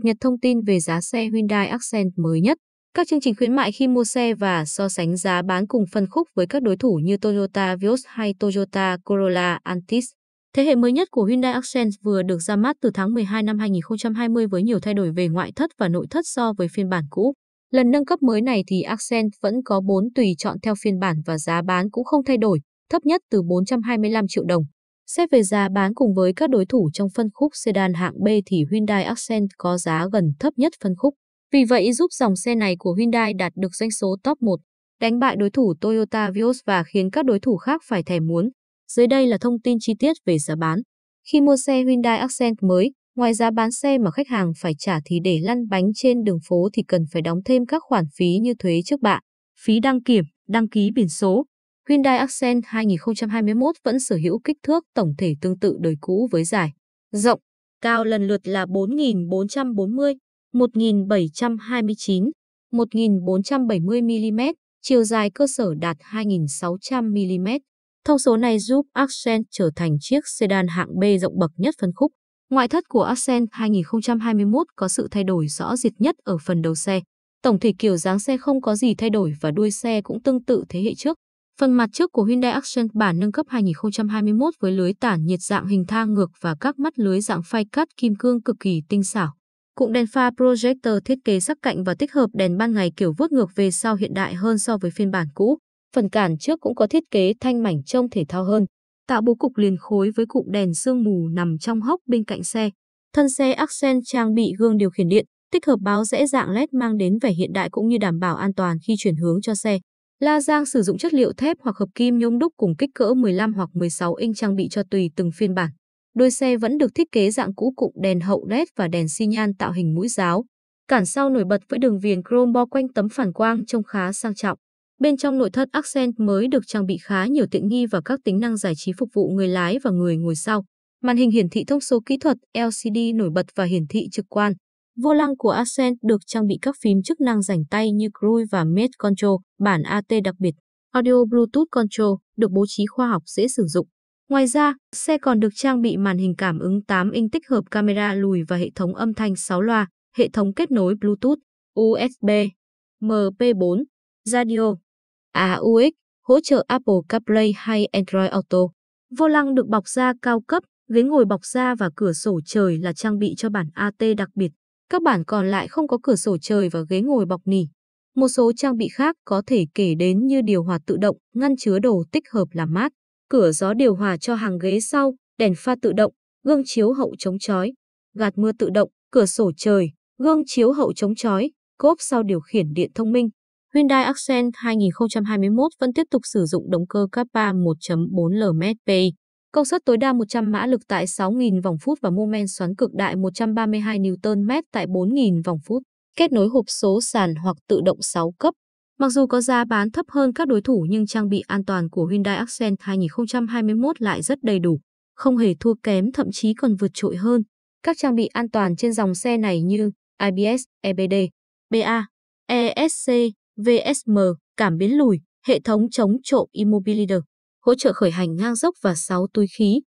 cập nhật thông tin về giá xe Hyundai Accent mới nhất, các chương trình khuyến mại khi mua xe và so sánh giá bán cùng phân khúc với các đối thủ như Toyota Vios hay Toyota Corolla Altis. Thế hệ mới nhất của Hyundai Accent vừa được ra mắt từ tháng 12 năm 2020 với nhiều thay đổi về ngoại thất và nội thất so với phiên bản cũ. Lần nâng cấp mới này thì Accent vẫn có 4 tùy chọn theo phiên bản và giá bán cũng không thay đổi, thấp nhất từ 425 triệu đồng. Xét về giá bán cùng với các đối thủ trong phân khúc sedan hạng B thì Hyundai Accent có giá gần thấp nhất phân khúc. Vì vậy giúp dòng xe này của Hyundai đạt được doanh số top 1, đánh bại đối thủ Toyota Vios và khiến các đối thủ khác phải thèm muốn. Dưới đây là thông tin chi tiết về giá bán. Khi mua xe Hyundai Accent mới, ngoài giá bán xe mà khách hàng phải trả thì để lăn bánh trên đường phố thì cần phải đóng thêm các khoản phí như thuế trước bạ, phí đăng kiểm, đăng ký biển số, Hyundai Accent 2021 vẫn sở hữu kích thước tổng thể tương tự đời cũ với dài, rộng, cao lần lượt là 4.440, 1.729, 1.470 mm, chiều dài cơ sở đạt 2.600 mm. Thông số này giúp Accent trở thành chiếc sedan hạng B rộng bậc nhất phân khúc. Ngoại thất của Accent 2021 có sự thay đổi rõ rệt nhất ở phần đầu xe. Tổng thể kiểu dáng xe không có gì thay đổi và đuôi xe cũng tương tự thế hệ trước. Phần mặt trước của Hyundai Accent bản nâng cấp 2021 với lưới tản nhiệt dạng hình thang ngược và các mắt lưới dạng phay cắt kim cương cực kỳ tinh xảo. Cụm đèn pha projector thiết kế sắc cạnh và tích hợp đèn ban ngày kiểu vuốt ngược về sau hiện đại hơn so với phiên bản cũ. Phần cản trước cũng có thiết kế thanh mảnh trông thể thao hơn, tạo bố cục liền khối với cụm đèn sương mù nằm trong hốc bên cạnh xe. Thân xe Accent trang bị gương điều khiển điện, tích hợp báo rẽ dạng LED mang đến vẻ hiện đại cũng như đảm bảo an toàn khi chuyển hướng cho xe. La Giang sử dụng chất liệu thép hoặc hợp kim nhôm đúc cùng kích cỡ 15 hoặc 16 inch trang bị cho tùy từng phiên bản. Đôi xe vẫn được thiết kế dạng cũ cụm đèn hậu LED và đèn xi nhan tạo hình mũi giáo. Cản sau nổi bật với đường viền chrome bo quanh tấm phản quang trông khá sang trọng. Bên trong nội thất Accent mới được trang bị khá nhiều tiện nghi và các tính năng giải trí phục vụ người lái và người ngồi sau. Màn hình hiển thị thông số kỹ thuật LCD nổi bật và hiển thị trực quan. Vô lăng của Ascent được trang bị các phím chức năng rảnh tay như Cruise và Mate Control, bản AT đặc biệt. Audio Bluetooth Control được bố trí khoa học dễ sử dụng. Ngoài ra, xe còn được trang bị màn hình cảm ứng 8 inch tích hợp camera lùi và hệ thống âm thanh 6 loa, hệ thống kết nối Bluetooth, USB, MP4, radio, AUX, hỗ trợ Apple CarPlay hay Android Auto. Vô lăng được bọc da cao cấp, ghế ngồi bọc da và cửa sổ trời là trang bị cho bản AT đặc biệt. Các bản còn lại không có cửa sổ trời và ghế ngồi bọc nỉ. Một số trang bị khác có thể kể đến như điều hòa tự động, ngăn chứa đồ tích hợp làm mát, cửa gió điều hòa cho hàng ghế sau, đèn pha tự động, gương chiếu hậu chống chói, gạt mưa tự động, cửa sổ trời, gương chiếu hậu chống chói, cốp sau điều khiển điện thông minh. Hyundai Accent 2021 vẫn tiếp tục sử dụng động cơ Kappa 1.4 LMSP Công suất tối đa 100 mã lực tại 6.000 vòng phút và mô men xoắn cực đại 132 Nm tại 4.000 vòng phút. Kết nối hộp số sàn hoặc tự động 6 cấp. Mặc dù có giá bán thấp hơn các đối thủ nhưng trang bị an toàn của Hyundai Accent 2021 lại rất đầy đủ, không hề thua kém thậm chí còn vượt trội hơn. Các trang bị an toàn trên dòng xe này như ABS, EBD, BA, ESC, VSM, cảm biến lùi, hệ thống chống trộm Immobilizer hỗ trợ khởi hành ngang dốc và 6 túi khí,